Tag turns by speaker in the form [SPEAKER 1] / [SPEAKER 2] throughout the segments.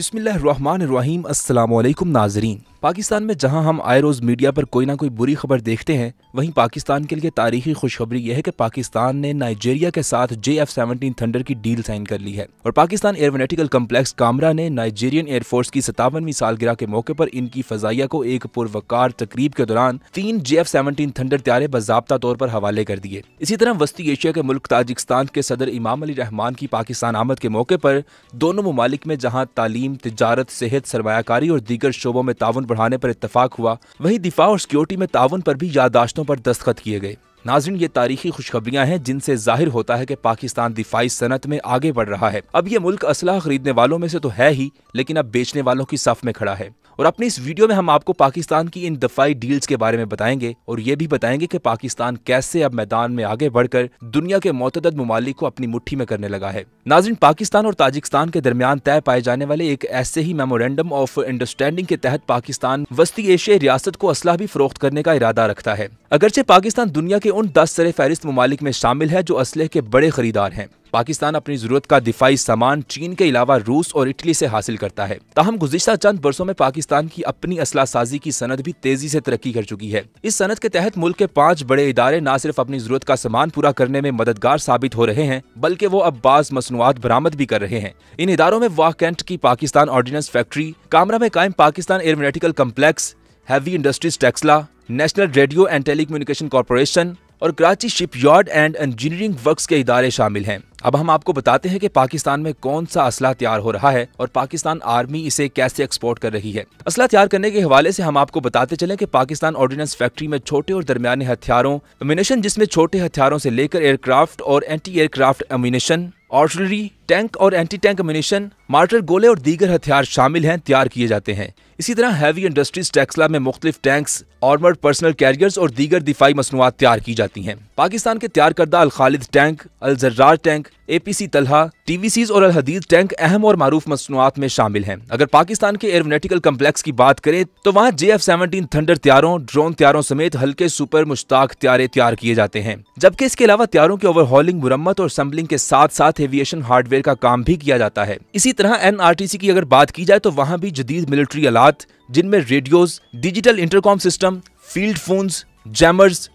[SPEAKER 1] بسم الله الرحمن الرحیم السلام علیکم ناظرین पाकिस्तान में जहां हम आए रोज़ मीडिया पर कोई ना कोई बुरी खबर देखते हैं वहीं पाकिस्तान के लिए तारीखी खुशखबरी यह है कि पाकिस्तान ने नाइजीरिया के साथ जे एफ सेवनटीन थंडर की डील साइन कर ली है और पाकिस्तान एयरवेनेटिकल कम्प्लेक्स कामरा ने नाइजीरियन एयरफोर्स की सतावनवीं सालगिरह के मौके पर इनकी फजाइया को एक पुरवकार तकरीब के दौरान तीन जे एफ सेवनटीन थंडर त्यारे बाबा तौर पर हवाले कर दिए इसी तरह वस्ती एशिया के मुल्क ताजिकस्तान के सदर इमाम अली रहमान की पाकिस्तान आमद के मौके पर दोनों ममालिक में जहाँ तालीम तजारत सेहत सरमाकारी और दीगर शोबों में ताउन बढ़ाने पर इतफाक हुआ वहीं दिफा और सिक्योरिटी में ताउन पर भी यादाश्तों पर दस्तखत किए गए नाजिन ये तारीखी खुशखबरियां हैं जिनसे जाहिर होता है कि पाकिस्तान दिफाई सनत में आगे बढ़ रहा है अब ये मुल्क असलाह खरीदने वालों में से तो है ही लेकिन अब बेचने वालों की सफ में खड़ा है और अपनी इस वीडियो में हम आपको पाकिस्तान की इन दफाई डील्स के बारे में बताएंगे और ये भी बताएंगे कि पाकिस्तान कैसे अब मैदान में आगे बढ़कर दुनिया के मतदद ममालिक को अपनी मुट्ठी में करने लगा है नाजिन पाकिस्तान और ताजिकस्तान के दरमियान तय पाए जाने वाले एक ऐसे ही मेमोरेंडम ऑफ अंडरस्टैंडिंग के तहत पाकिस्तान वस्ती एशिया रियासत को असलाह भी फरोख्त करने का इरादा रखता है अगरचे पाकिस्तान दुनिया के के उन दस सर फहरिस्त ममालिक में शामिल है जो असलह के बड़े खरीदार हैं पाकिस्तान अपनी जरूरत का दिफाई सामान चीन के अलावा रूस और इटली से हासिल करता है तहम गुजशत चंद बरसों में पाकिस्तान की अपनी असला साजी की सनत भी तेजी से तरक्की कर चुकी है इस सनत के तहत मुल्क के पाँच बड़े इदारे न सिर्फ अपनी जरूरत का सामान पूरा करने में मददगार साबित हो रहे हैं बल्कि वो अब बाज मसनुआत बरामद भी कर रहे हैं इन इदारों में वाह कैंट की पाकिस्तान ऑर्डिनेंस फैक्ट्री कामरा में कायम Pakistan aeronautical complex heavy industries Taxila national radio and telecommunication corporation और Karachi shipyard and engineering works के इदारे शामिल हैं अब हम आपको बताते हैं कि पाकिस्तान में कौन सा असला तैयार हो रहा है और पाकिस्तान आर्मी इसे कैसे एक्सपोर्ट कर रही है असला तैयार करने के हवाले से हम आपको बताते चले कि पाकिस्तान ऑर्डिनेंस फैक्ट्री में छोटे और दरमियाने हथियारों अम्यूनेशन जिसमें छोटे हथियारों से लेकर एयरक्राफ्ट और anti aircraft ammunition artillery tank और एंटी टैंक मिनेशन मार्टर गोले और दीगर हथियार शामिल हैं तैयार किए जाते हैं इसी तरह हैवी इंडस्ट्रीज टैक्सला में मुख्तलिफ टैंक्स ऑर्मर्ड पर्सनल कैरियर्स और दीगर दिफाई मसनूआत तैयार की जाती हैं पाकिस्तान के तैयार करदा Al Khalid tank Al Zarrar tank A P C Talha टीवीसीज और अल हदीद टैंक अहम और मारूफ मसनूआत में शामिल हैं अगर पाकिस्तान के एयरोनेटिकल कम्प्लेक्स की बात करें तो वहाँ जे एफ सेवनटीन थंडर त्यारों ड्रोन त्यारों समेत हल्के सुपर मुश्ताक त्यारे तैयार किए जाते हैं जबकि इसके अलावा त्यारों की ओवरहॉलिंग मुरम्मत और सम्बलिंग के साथ साथ एविएशन हार्डवेयर रिपेयर का काम भी किया जाता है इसी तरह एनआरटीसी की अगर बात की जाए तो वहाँ भी जदीद मिलिट्री आलात जिनमें radios digital intercom system field phones jammers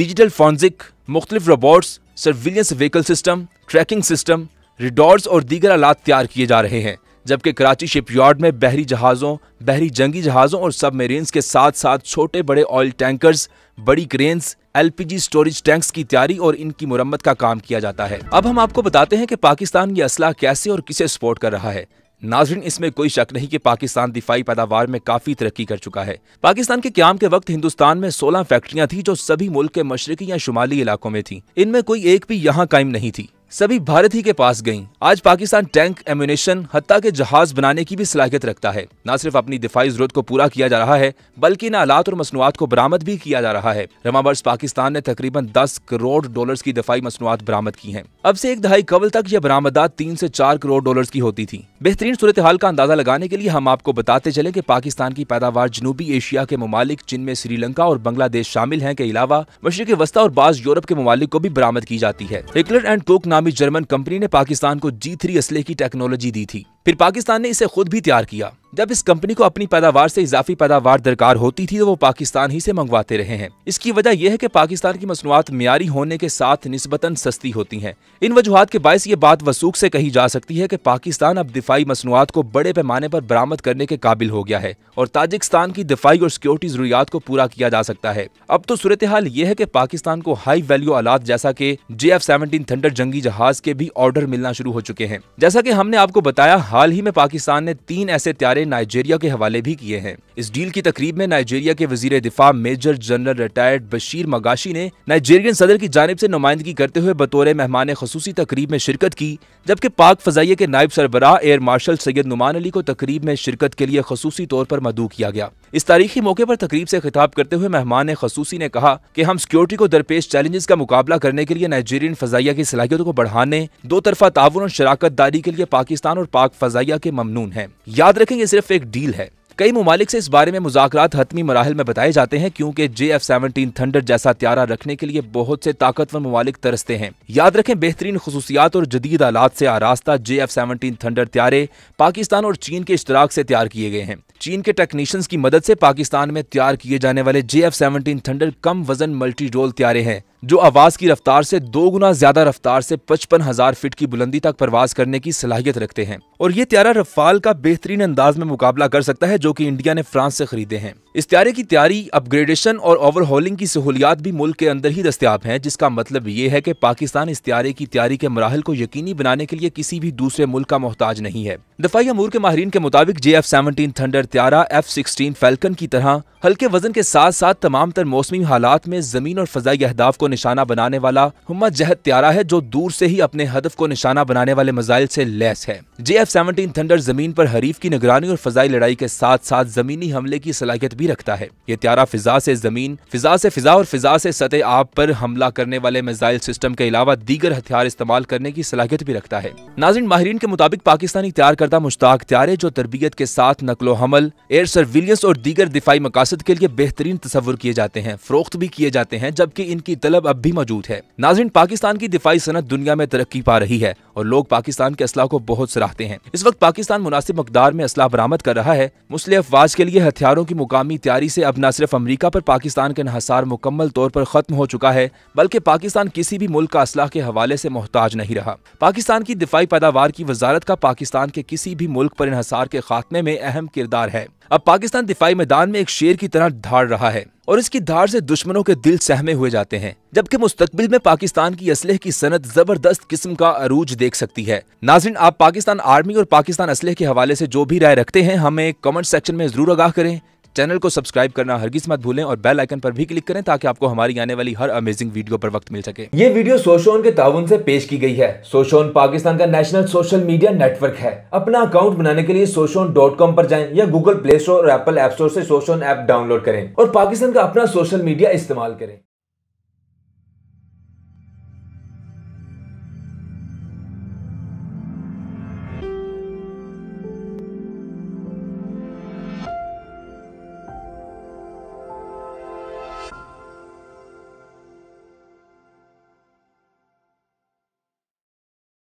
[SPEAKER 1] digital forensic मुख्तलिफ robots surveillance vehicle system tracking system radars और दीगर आलात तैयार किए जा रहे हैं जबकि कराची शिप यार्ड में बहरी जहाज़ों बहरी जंगी जहाज़ों और सबमरीन्स के साथ साथ छोटे बड़े ऑयल टैंकर्स बड़ी क्रेन्स एलपीजी स्टोरेज टैंक्स की तैयारी और इनकी मुरम्मत का काम किया जाता है अब हम आपको बताते हैं कि पाकिस्तान ये असला कैसे और किसे सपोर्ट कर रहा है नाजरन इसमें कोई शक नहीं कि पाकिस्तान दिफाई पैदावार में काफ़ी तरक्की कर चुका है पाकिस्तान के क्याम के वक्त हिंदुस्तान में 16 फैक्ट्रियां थी जो सभी मुल्क के मशरकी या शुमाली इलाकों में थी इनमें कोई एक भी यहाँ कायम नहीं थी सभी भारत ही के पास गईं। आज पाकिस्तान टैंक एम्यूनेशन हत्या के जहाज बनाने की भी सलाहियत रखता है न सिर्फ अपनी दिफाई जरूरत को पूरा किया जा रहा है बल्कि इन आलात और मसनुआत को बरामद भी किया जा रहा है रमाबर्स पाकिस्तान ने तकरीबन दस करोड़ डॉलर की दिफाई मसनुआत बरामद की है अब से एक दहाई कबल तक यह बरामदात तीन ऐसी चार करोड़ डॉलर की होती थी बेहतरीन सूरत हाल का अंदाजा लगाने के लिए हम आपको बताते चले की पाकिस्तान की पैदावार जनूबी एशिया के ममालिक जिनमें श्रीलंका और बांग्लादेश शामिल है के अलावा मशरक वस्ता और बाज यूरोप के ममालिक को भी बरामद की जाती है एंड कोक नाम नामी जर्मन कंपनी ने पाकिस्तान को जी थ्री असले की टेक्नोलॉजी दी थी फिर पाकिस्तान ने इसे खुद भी तैयार किया जब इस कंपनी को अपनी पैदावार से इजाफी पैदावार दरकार होती थी तो वो पाकिस्तान ही से मंगवाते रहे हैं इसकी वजह यह है कि पाकिस्तान की मसनूआत मियारी होने के साथ नस्बता सस्ती होती हैं इन वजूहत के बायस ये बात वसूख से कही जा सकती है कि पाकिस्तान अब दिफाई मसनूआत को बड़े पैमाने पर बरामद करने के काबिल हो गया है और ताजिकस्तान की दिफाई और सिक्योरिटी जरूरियात को पूरा किया जा सकता है अब तो सूरत हाल ये है की पाकिस्तान को हाई वैल्यू आलात जैसा की जे एफ सेवनटीन थंडर जंगी जहाज के भी ऑर्डर मिलना शुरू हो चुके हैं जैसा की हमने आपको बताया हाल ही में पाकिस्तान ने तीन ऐसे त्यारे नाइजीरिया के हवाले भी किए हैं इस डील की तकरीब में नाइजीरिया के वजीर दिफा मेजर जनरल रिटायर्ड बशीर मगाशी ने नाइजीरियन सदर की जानब ऐसी नुमाइंदगी करते हुए बतौर मेहमान खसूसी तकरीब में शिरकत की जबकि पाक फजाइये के नायब सरबराह एयर मार्शल सैयद नुमान अली को तकरीब में शिरकत के लिए खसूसी तौर पर मदू किया गया इस तारीखी मौके पर तकरीब से खिताब करते हुए मेहमान खसूसी ने कहा कि हम सिक्योरिटी को दरपेश चैलेंजेस का मुकाबला करने के लिए नाइजीरियन फजाइया की सलाहियतों को बढ़ाने दो तरफा ताउन और शराकत दारी के लिए पाकिस्तान और पाक फजाइया के ममनून है याद रखें ये सिर्फ एक डील है कई ममालिक से इस बारे में मुजात हतमी मराहल में बताए जाते हैं क्योंकि जे एफ सेवनटीन थंडर जैसा त्यारा रखने के लिए बहुत से ताकतवर ममालिक तरसते हैं याद रखें बेहतरीन खसूसियात और जदीद आलात से आरास्ता जे एफ सेवनटीन थंडर त्यारे पाकिस्तान और चीन के इश्तराक से तैयार किए गए हैं चीन के टेक्नीशियंस की मदद से पाकिस्तान में तैयार किए जाने वाले जे एफ सेवनटीन थंडर कम वजन मल्टी रोल त्यारे हैं जो आवाज़ की रफ्तार से दो गुना ज्यादा रफ्तार से पचपन हजार फीट की बुलंदी तक परवाज करने की सलाहियत रखते हैं और ये त्यारा रफाल का बेहतरीन अंदाज में मुकाबला कर सकता है जो कि इंडिया ने फ्रांस से खरीदे हैं इस त्यारे की तैयारी अपग्रेडेशन और ओवरहॉलिंग की सहूलियात भी मुल्क के अंदर ही दस्तियाब हैं जिसका मतलब ये है कि पाकिस्तान इस त्यारे की तैयारी के मराहल को यकीनी बनाने के लिए किसी भी दूसरे मुल्क का मोहताज नहीं है दफाई अमूर के माहरीन के मुताबिक जे एफ सेवनटीन थंडर त्यारा एफ सिक्सटीन फैल्कन की तरह हल्के वजन के साथ साथ तमाम तर मौसमी हालात में जमीन और फजाई अहदाफ को निशाना बनाने वाला हुम्मा जहद त्यारा है जो दूर से ही अपने हदफ को निशाना बनाने वाले मिजाइल से लैस है जे एफ सेवनटीन थंडर जमीन पर हरीफ की निगरानी और फजाई लड़ाई के साथ साथ जमीनी हमले की सलाहियत भी रखता है ये त्यारा फिजा से जमीन फिजा से फिजा और फिजा से सतह आब पर हमला करने वाले मिजाइल सिस्टम के अलावा दीगर हथियार इस्तेमाल करने की सलाहियत भी रखता है नाजिन माहरीन के मुताबिक पाकिस्तानी तैयार करदा मुश्ताक त्यारे जो तरबियत के साथ नकलो हमल एयर सर्विलियंस और दीगर दिफाई मकासद के लिए बेहतरीन तस्वर किए जाते हैं फरोख्त भी किए जाते हैं जबकि इनकी तलब मतलब अब भी मौजूद है नाजिन पाकिस्तान की दिफाई सनत दुनिया में तरक्की पा रही है और लोग पाकिस्तान के असलाह को बहुत सराहते हैं इस वक्त पाकिस्तान मुनासिब मकदार में असलाह बरामद कर रहा है मुस्लिम अफवाज के लिए हथियारों की मुकामी तैयारी से अब न सिर्फ अमरीका पर पाकिस्तान का इहसार मुकम्मल तौर पर खत्म हो चुका है बल्कि पाकिस्तान किसी भी मुल्क का असलाह के हवाले से मोहताज नहीं रहा पाकिस्तान की दिफाई पैदावार की वजारत का पाकिस्तान के किसी भी मुल्क पर इहसार के खात्मे में अहम किरदार है अब पाकिस्तान दिफाई मैदान में एक शेर की तरह धाड़ रहा है और इसकी धार से दुश्मनों के दिल सहमे हुए जाते हैं जबकि मुस्तबिल में पाकिस्तान की असलह की सनत जबरदस्त किस्म का अरूज देख देख सकती है नाजिन आप पाकिस्तान आर्मी और पाकिस्तान असले के हवाले से जो भी राय रखते हैं हमें कमेंट सेक्शन में जरूर आगाह करें चैनल को सब्सक्राइब करना हरगिज मत भूलें और बेल आइकन पर भी क्लिक करें ताकि आपको हमारी आने वाली हर अमेजिंग वीडियो पर वक्त मिल सके ये वीडियो सोशोन के ताउन से पेश की गई है सोशोन पाकिस्तान का नेशनल सोशल मीडिया नेटवर्क है अपना अकाउंट बनाने के लिए सोशोन डॉट कॉम पर जाए या गूगल प्ले स्टोर और एप्पल एप स्टोर ऐसी सोशोन ऐप डाउनलोड करें और पाकिस्तान का अपना सोशल मीडिया इस्तेमाल करें